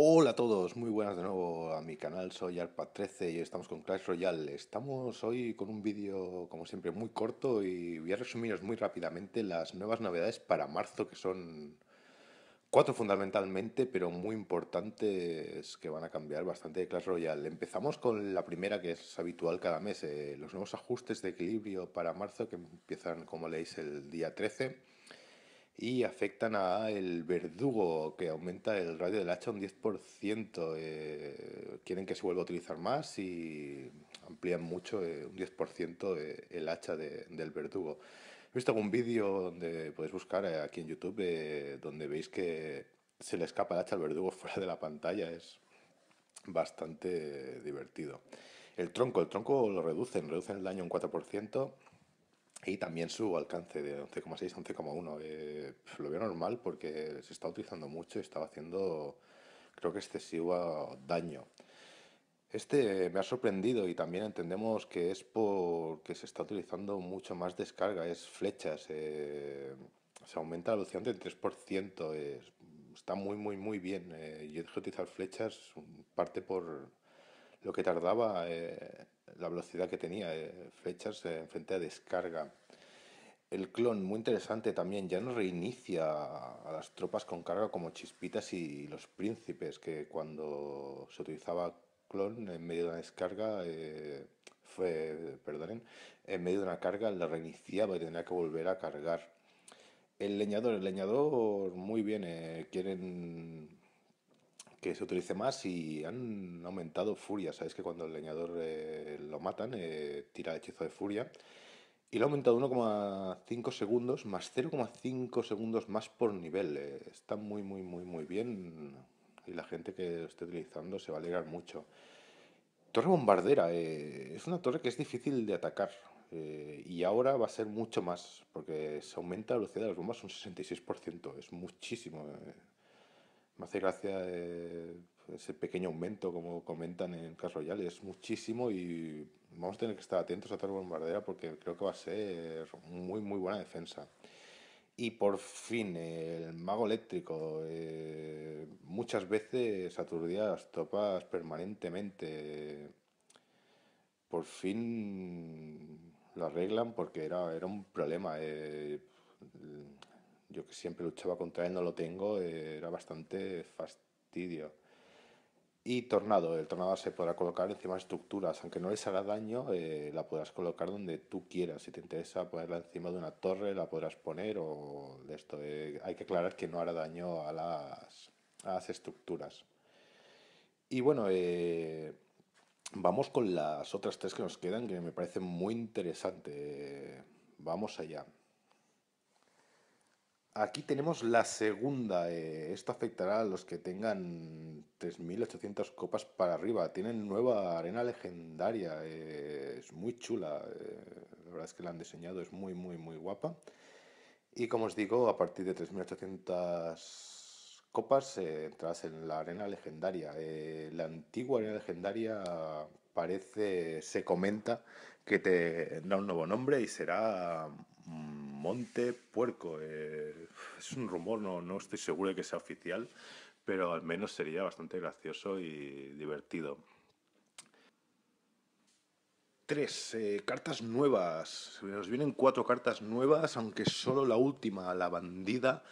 Hola a todos, muy buenas de nuevo a mi canal, soy ARPA13 y estamos con Clash Royale. Estamos hoy con un vídeo, como siempre, muy corto y voy a resumiros muy rápidamente las nuevas novedades para marzo, que son cuatro fundamentalmente, pero muy importantes que van a cambiar bastante de Clash Royale. Empezamos con la primera, que es habitual cada mes, eh, los nuevos ajustes de equilibrio para marzo, que empiezan, como leéis, el día 13 y afectan el verdugo, que aumenta el radio del hacha un 10%. Eh, quieren que se vuelva a utilizar más y amplían mucho, eh, un 10% eh, el hacha de, del verdugo. He visto algún vídeo donde podéis buscar aquí en YouTube donde veis que se le escapa el hacha al verdugo fuera de la pantalla. Es bastante divertido. El tronco, el tronco lo reducen, reducen el daño un 4% y también su alcance de 11,6 a 11,1. lo veo normal porque se está utilizando mucho y estaba haciendo, creo que excesivo daño. Este me ha sorprendido y también entendemos que es porque se está utilizando mucho más descarga, es flechas, eh, se aumenta la velocidad del 3%, está muy, muy, muy bien. Eh, yo dejé utilizar flechas, parte por lo que tardaba eh, la velocidad que tenía, fechas flechas eh, frente a descarga. El clon, muy interesante también, ya no reinicia a las tropas con carga como chispitas y los príncipes, que cuando se utilizaba clon en medio de una descarga, eh, fue, perdonen, en medio de una carga la reiniciaba y tenía que volver a cargar. El leñador, el leñador muy bien, eh, quieren que se utilice más y han aumentado furia. Sabéis que cuando el leñador eh, lo matan, eh, tira hechizo de furia. Y lo ha aumentado 1,5 segundos más 0,5 segundos más por nivel. Eh, está muy, muy, muy, muy bien. Y la gente que lo esté utilizando se va a alegrar mucho. Torre bombardera. es una torre que es difícil de atacar. y ahora va a ser mucho más. Porque se aumenta la velocidad de las bombas un 66%. Es muchísimo me hace gracia eh, ese pequeño aumento, como comentan en Clash Royale, es muchísimo y vamos a tener que estar atentos a tal bombardera porque creo que va a ser muy, muy buena defensa. Y por fin, el mago eléctrico. Eh, muchas veces aturdía las tropas permanentemente. Por fin lo arreglan porque era, era un problema. Eh, yo que siempre luchaba contra él, no lo tengo, eh, era bastante fastidio. Y tornado, el tornado se podrá colocar encima de estructuras, aunque no les hará daño, eh, la podrás colocar donde tú quieras. Si te interesa ponerla encima de una torre, la podrás poner o de esto. Eh, hay que aclarar que no hará daño a las, las estructuras. Y bueno, vamos con las otras tres que nos quedan, que me parecen muy interesantes. Vamos allá. Aquí tenemos la segunda. Eh, esto afectará a los que tengan 3.800 copas para arriba. Tienen nueva arena legendaria. Eh, es muy chula. Eh, la verdad es que la han diseñado. Es muy, muy, muy guapa. Y como os digo, a partir de 3.800 copas entras en la arena legendaria. la antigua arena legendaria parece, se comenta, que te da un nuevo nombre y será... Mm, Monte Puerco. Eh, es un rumor, no, no estoy seguro de que sea oficial, pero al menos sería bastante gracioso y divertido. Tres eh, cartas nuevas. Nos vienen cuatro cartas nuevas, aunque solo la última, la bandida,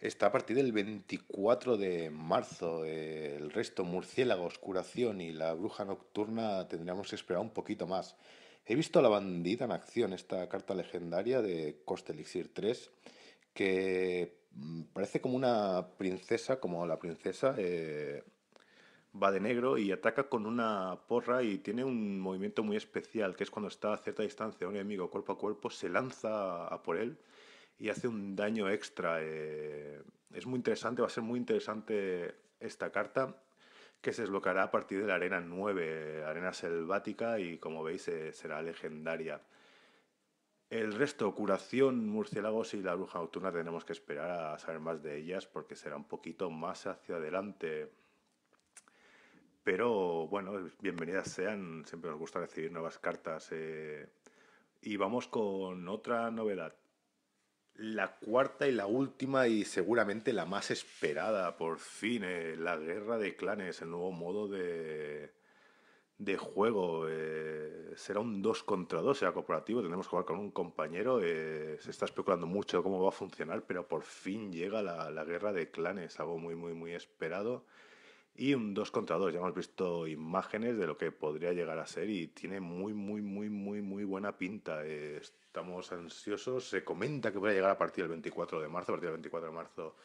está a partir del 24 de marzo. el resto, murciélago oscuración y la bruja nocturna, tendríamos que esperar un poquito más. He visto a la bandida en acción, esta carta legendaria de Costelixir Elixir 3, que mm, parece como una princesa, como la princesa eh, va de negro y ataca con una porra y tiene un movimiento muy especial, que es cuando está a cierta distancia un enemigo cuerpo a cuerpo, se lanza a por él y hace un daño extra. Eh, es muy interesante, va a ser muy interesante esta carta que se desbloqueará a partir de la Arena 9, Arena Selvática, y como veis eh, será legendaria. El resto, Curación, Murciélagos y la Bruja Nocturna, tenemos que esperar a saber más de ellas porque será un poquito más hacia adelante. Pero bueno, bienvenidas sean, siempre nos gusta recibir nuevas cartas. Eh, y vamos con otra novedad la cuarta y la última y seguramente la más esperada, por fin, eh, la guerra de clanes, el nuevo modo de, juego. Eh, será un 2 contra 2, será cooperativo, tendremos que jugar con un compañero. Eh, se está especulando mucho cómo va a funcionar, pero por fin llega la, la guerra de clanes, algo muy, muy, muy esperado. Y un 2 contra 2, ya hemos visto imágenes de lo que podría llegar a ser y tiene muy, muy, muy, muy, muy buena pinta. estamos ansiosos. Se comenta que puede llegar a partir del 24 de marzo. A partir del 24 de marzo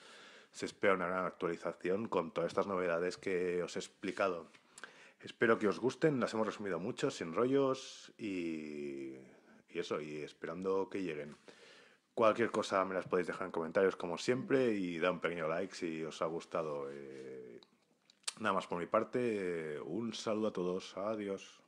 se espera una gran actualización con todas estas novedades que os he explicado. Espero que os gusten, las hemos resumido mucho, sin rollos y, eso, y esperando que lleguen. Cualquier cosa me las podéis dejar en comentarios como siempre y da un pequeño like si os ha gustado. Eh, Nada más por mi parte, un saludo a todos, adiós.